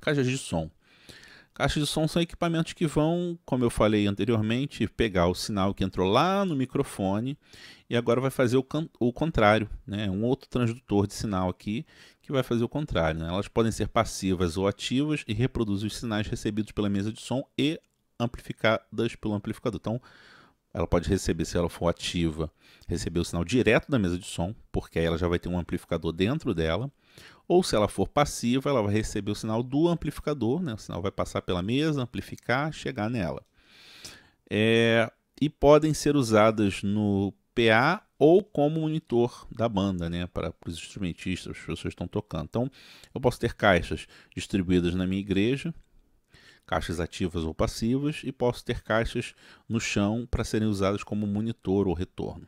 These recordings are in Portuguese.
caixas de som. Caixas de som são equipamentos que vão, como eu falei anteriormente, pegar o sinal que entrou lá no microfone e agora vai fazer o, o contrário, né? um outro transdutor de sinal aqui que vai fazer o contrário. Né? Elas podem ser passivas ou ativas e reproduzem os sinais recebidos pela mesa de som e amplificadas pelo amplificador. Então, ela pode receber, se ela for ativa, receber o sinal direto da mesa de som, porque aí ela já vai ter um amplificador dentro dela. Ou se ela for passiva, ela vai receber o sinal do amplificador, né? o sinal vai passar pela mesa, amplificar, chegar nela. É, e podem ser usadas no PA ou como monitor da banda, né, para, para os instrumentistas, as pessoas que estão tocando. Então, eu posso ter caixas distribuídas na minha igreja, caixas ativas ou passivas, e posso ter caixas no chão para serem usadas como monitor ou retorno.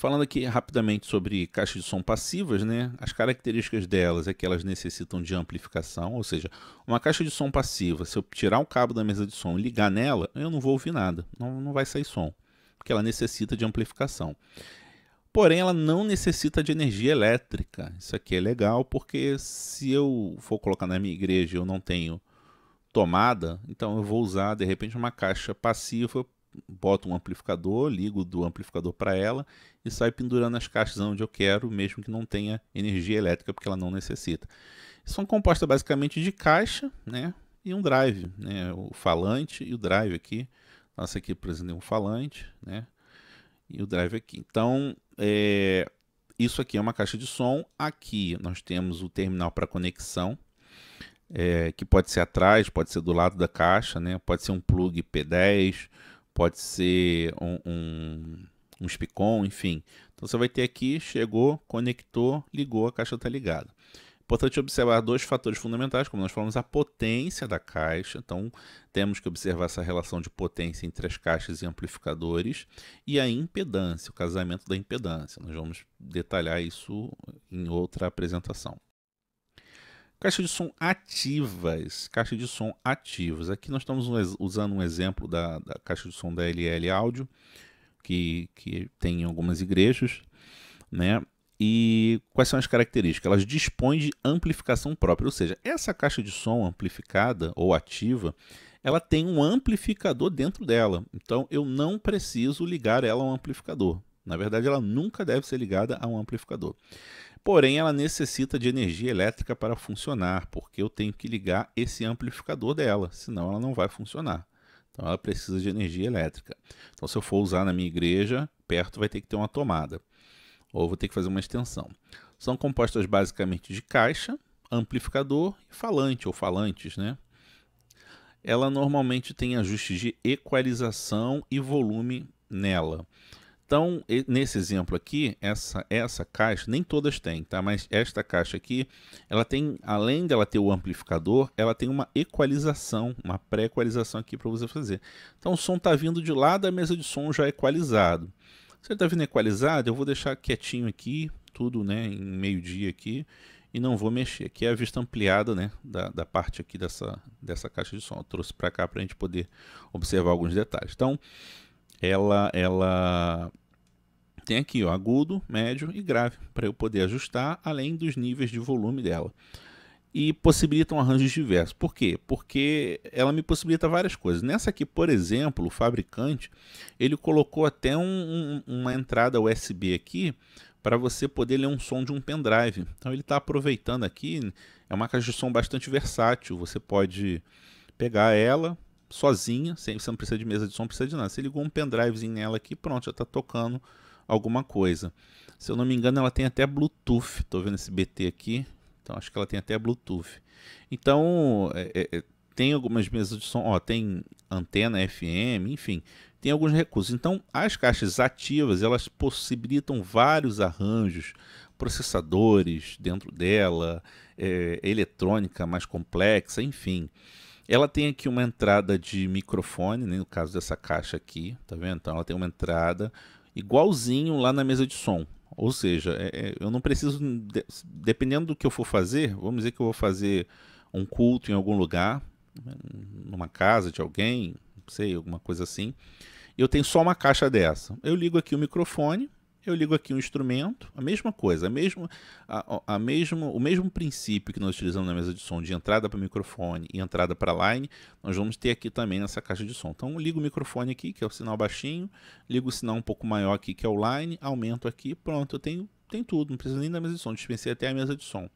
Falando aqui rapidamente sobre caixas de som passivas, né? As características delas é que elas necessitam de amplificação, ou seja, uma caixa de som passiva, se eu tirar o cabo da mesa de som e ligar nela, eu não vou ouvir nada, não, não vai sair som, porque ela necessita de amplificação. Porém, ela não necessita de energia elétrica. Isso aqui é legal porque se eu for colocar na minha igreja e eu não tenho tomada, então eu vou usar de repente uma caixa passiva boto um amplificador, ligo do amplificador para ela e saio pendurando as caixas onde eu quero, mesmo que não tenha energia elétrica, porque ela não necessita. São compostas basicamente de caixa né, e um drive, né, o falante e o drive aqui. Nossa, aqui, por exemplo, um falante né, e o drive aqui. Então, é, isso aqui é uma caixa de som. Aqui nós temos o terminal para conexão, é, que pode ser atrás, pode ser do lado da caixa, né? pode ser um plug P10, pode ser um, um, um SPICOM, enfim. Então você vai ter aqui, chegou, conectou, ligou, a caixa está ligada. Importante observar dois fatores fundamentais, como nós falamos, a potência da caixa. Então, temos que observar essa relação de potência entre as caixas e amplificadores e a impedância, o casamento da impedância. Nós vamos detalhar isso em outra apresentação. Caixa de som ativas, caixa de som ativas. Aqui nós estamos usando um exemplo da, da caixa de som da LL Áudio, que, que tem em algumas igrejas, né? E quais são as características? Elas dispõem de amplificação própria, ou seja, essa caixa de som amplificada ou ativa, ela tem um amplificador dentro dela. Então eu não preciso ligar ela a um amplificador. Na verdade, ela nunca deve ser ligada a um amplificador. Porém, ela necessita de energia elétrica para funcionar, porque eu tenho que ligar esse amplificador dela, senão ela não vai funcionar. Então, ela precisa de energia elétrica. Então, se eu for usar na minha igreja, perto vai ter que ter uma tomada, ou vou ter que fazer uma extensão. São compostas basicamente de caixa, amplificador e falante ou falantes, né? Ela normalmente tem ajustes de equalização e volume nela. Então, nesse exemplo aqui, essa, essa caixa, nem todas têm, tá? Mas esta caixa aqui, ela tem, além dela ter o amplificador, ela tem uma equalização, uma pré-equalização aqui para você fazer. Então, o som está vindo de lá da mesa de som já equalizado. Se ele está vindo equalizado, eu vou deixar quietinho aqui, tudo né, em meio-dia aqui, e não vou mexer. Aqui é a vista ampliada né, da, da parte aqui dessa, dessa caixa de som. Eu trouxe para cá para a gente poder observar alguns detalhes. Então, ela, ela tem aqui ó, agudo, médio e grave, para eu poder ajustar, além dos níveis de volume dela. E um arranjo diverso Por quê? Porque ela me possibilita várias coisas. Nessa aqui, por exemplo, o fabricante, ele colocou até um, um, uma entrada USB aqui, para você poder ler um som de um pendrive. Então ele está aproveitando aqui, é uma caixa de som bastante versátil, você pode pegar ela sozinha, sem, você não precisa de mesa de som, não precisa de nada. Você ligou um pendrivezinho nela aqui, pronto, já está tocando alguma coisa. Se eu não me engano, ela tem até Bluetooth. Estou vendo esse BT aqui. Então acho que ela tem até Bluetooth. Então é, é, é tem algumas mesas de som, ó, tem antena FM, enfim, tem alguns recursos. Então as caixas ativas elas possibilitam vários arranjos, processadores dentro dela, é, eletrônica mais complexa, enfim. Ela tem aqui uma entrada de microfone, né, no caso dessa caixa aqui, tá vendo? Então ela tem uma entrada igualzinho lá na mesa de som. Ou seja, é, é, eu não preciso, de, dependendo do que eu for fazer, vamos dizer que eu vou fazer um culto em algum lugar, numa casa de alguém, não sei, alguma coisa assim. Eu tenho só uma caixa dessa. Eu ligo aqui o microfone, eu ligo aqui um instrumento, a mesma coisa, a mesmo, a, a mesmo, o mesmo princípio que nós utilizamos na mesa de som de entrada para microfone e entrada para line, nós vamos ter aqui também nessa caixa de som. Então, ligo o microfone aqui, que é o sinal baixinho, ligo o sinal um pouco maior aqui, que é o line, aumento aqui, pronto, eu tenho, tenho tudo, não preciso nem da mesa de som, dispensei até a mesa de som.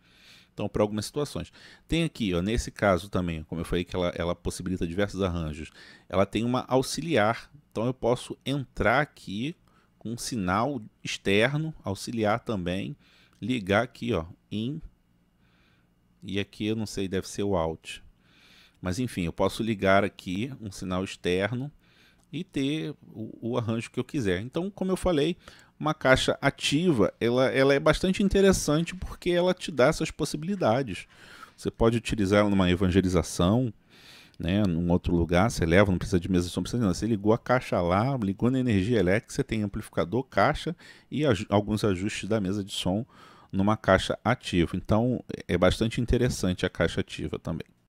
Então, para algumas situações. Tem aqui, ó, nesse caso também, como eu falei que ela, ela possibilita diversos arranjos, ela tem uma auxiliar. Então, eu posso entrar aqui um sinal externo auxiliar também, ligar aqui, ó, in e aqui eu não sei, deve ser o alt. Mas enfim, eu posso ligar aqui um sinal externo e ter o, o arranjo que eu quiser. Então, como eu falei, uma caixa ativa, ela, ela é bastante interessante porque ela te dá essas possibilidades. Você pode utilizar ela numa evangelização, né, num outro lugar, você leva, não precisa de mesa de som, precisa de nada. Você ligou a caixa lá, ligou na energia elétrica, você tem amplificador, caixa e aj alguns ajustes da mesa de som numa caixa ativa. Então é bastante interessante a caixa ativa também.